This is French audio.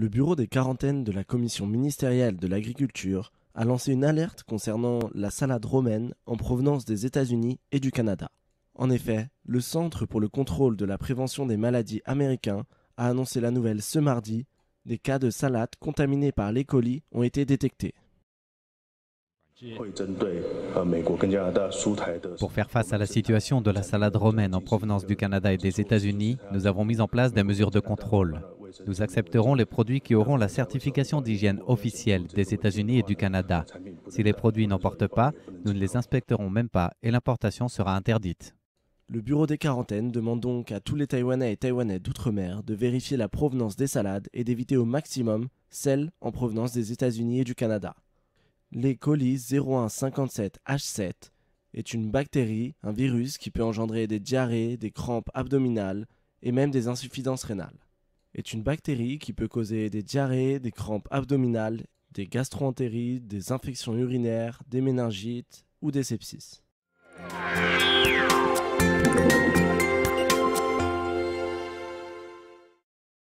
le bureau des quarantaines de la commission ministérielle de l'agriculture a lancé une alerte concernant la salade romaine en provenance des États-Unis et du Canada. En effet, le Centre pour le contrôle de la prévention des maladies américains a annoncé la nouvelle ce mardi, des cas de salade contaminés par les ont été détectés. Pour faire face à la situation de la salade romaine en provenance du Canada et des États-Unis, nous avons mis en place des mesures de contrôle. Nous accepterons les produits qui auront la certification d'hygiène officielle des États-Unis et du Canada. Si les produits n'en portent pas, nous ne les inspecterons même pas et l'importation sera interdite. Le Bureau des quarantaines demande donc à tous les Taïwanais et Taïwanais d'outre-mer de vérifier la provenance des salades et d'éviter au maximum celles en provenance des États-Unis et du Canada. Les colis 0157H7 est une bactérie, un virus qui peut engendrer des diarrhées, des crampes abdominales et même des insuffisances rénales est une bactérie qui peut causer des diarrhées, des crampes abdominales, des gastroentérites, des infections urinaires, des méningites ou des sepsis.